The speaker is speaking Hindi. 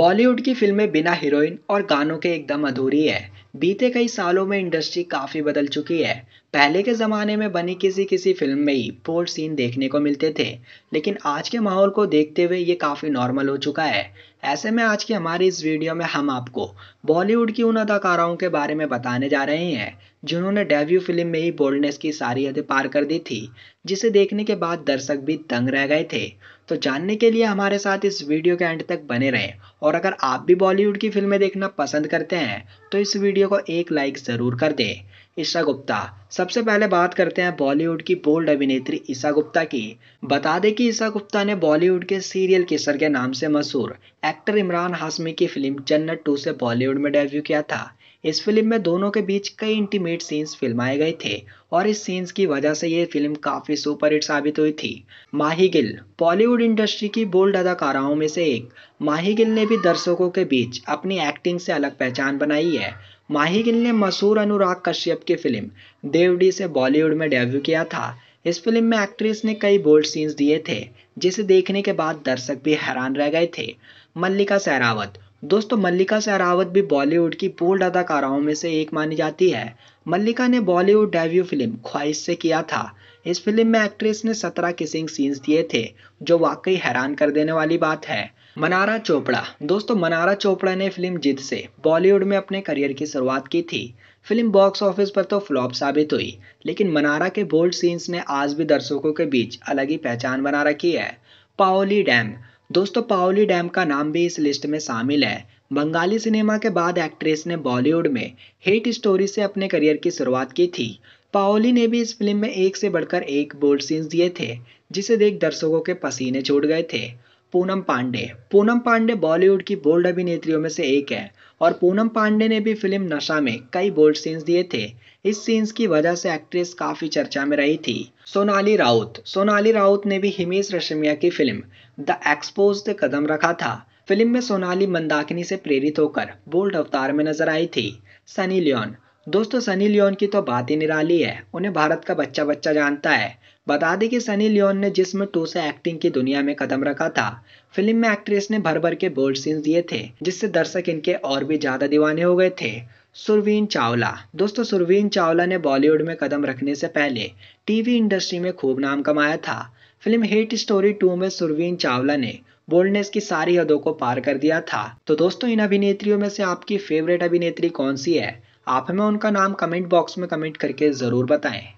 बॉलीवुड की फिल्में बिना हीरोइन और गानों के एकदम अधूरी है बीते कई सालों में इंडस्ट्री काफ़ी बदल चुकी है पहले के ज़माने में बनी किसी किसी फिल्म में ही पोर्ट सीन देखने को मिलते थे लेकिन आज के माहौल को देखते हुए ये काफ़ी नॉर्मल हो चुका है ऐसे में आज की हमारी इस वीडियो में हम आपको बॉलीवुड की उन अदाकाराओं के बारे में बताने जा रहे हैं जिन्होंने डेब्यू फिल्म में ही बोल्डनेस की सारी हदें पार कर दी थी जिसे देखने के बाद दर्शक भी तंग रह गए थे तो जानने के लिए हमारे साथ इस वीडियो के एंड तक बने रहें और अगर आप भी बॉलीवुड की फिल्में देखना पसंद करते हैं तो इस वीडियो को एक लाइक ज़रूर कर दें ईशा गुप्ता सबसे पहले बात करते हैं बॉलीवुड की बोल्ड अभिनेत्री ईशा गुप्ता की बता दें कि ईशा गुप्ता ने बॉलीवुड के सीरियल केसर के नाम से मशहूर एक्टर इमरान हाशमी की फिल्म जन्नत टू से बॉलीवुड में डेब्यू किया था इस फिल्म में दोनों के बीच कई इंटीमेट सीन्स फिल्माए गए थे और इस सीन्स की वजह से ये फिल्म काफ़ी सुपरहिट साबित हुई थी माही गिल बॉलीवुड इंडस्ट्री की बोल्ड अदाकाराओं में से एक माही गिल ने भी दर्शकों के बीच अपनी एक्टिंग से अलग पहचान बनाई है माही गिल ने मशहूर अनुराग कश्यप की फिल्म देवडी से बॉलीवुड में डेब्यू किया था इस फिल्म में एक्ट्रेस ने कई बोल्ड सीन्स दिए थे जिसे देखने के बाद दर्शक भी हैरान रह गए थे मल्लिका सहरावत दोस्तों मल्लिका सहरावत भी बॉलीवुड की बोल्ड अदाकाराओं में से एक मानी जाती है मल्लिका ने बॉलीवुड डेब्यू फिल्म ख्वाहिश से किया था इस फिल्म में एक्ट्रेस ने सत्रह किसिंग सीन्स दिए थे जो वाकई हैरान कर देने वाली बात है मनारा चोपड़ा दोस्तों मनारा चोपड़ा ने फिल्म जिद से बॉलीवुड में अपने करियर की शुरुआत की थी फिल्म बॉक्स ऑफिस पर तो फ्लॉप साबित हुई लेकिन मनारा के बोल्ड सीन्स ने आज भी दर्शकों के बीच अलग ही पहचान बना रखी है पाओली डैम दोस्तों पाओली डैम का नाम भी इस लिस्ट में शामिल है बंगाली सिनेमा के बाद एक्ट्रेस ने बॉलीवुड में हिट स्टोरी से अपने करियर की शुरुआत की थी पाओली ने भी इस फिल्म में एक से बढ़कर एक बोल्ड सीन्स दिए थे जिसे देख दर्शकों के पसीने छूट गए थे पूनम पांडे पूनम पांडे बॉलीवुड की बोल्ड अभिनेत्रियों में से एक है और पूनम पांडे ने भी फिल्म नशा में कई बोल्ड सीन्स दिए थे इस सीन्स की वजह से एक्ट्रेस काफी चर्चा में रही थी सोनाली राउत सोनाली राउत ने भी हिमेश रेशमिया की फिल्म द एक्सपोज से कदम रखा था फिल्म में सोनाली मंदाकिनी से प्रेरित होकर बोल्ड अवतार में नजर आई थी सनी लियोन दोस्तों सनी लियोन की तो बात ही निराली है उन्हें भारत का बच्चा बच्चा जानता है बता दें कि सनी लियोन ने जिसम टू से एक्टिंग की दुनिया में कदम रखा था फिल्म में एक्ट्रेस ने भर भर के बोल्ड सीन्स दिए थे जिससे दर्शक इनके और भी ज्यादा दीवाने हो गए थे सुरवीन चावला दोस्तों सुरवीन चावला ने बॉलीवुड में कदम रखने से पहले टीवी इंडस्ट्री में खूब नाम कमाया था फिल्म हिट स्टोरी टू में सुरवीन चावला ने बोल्डनेस की सारी हदों को पार कर दिया था तो दोस्तों इन अभिनेत्रियों में से आपकी फेवरेट अभिनेत्री कौन सी है आप हमें उनका नाम कमेंट बॉक्स में कमेंट करके ज़रूर बताएं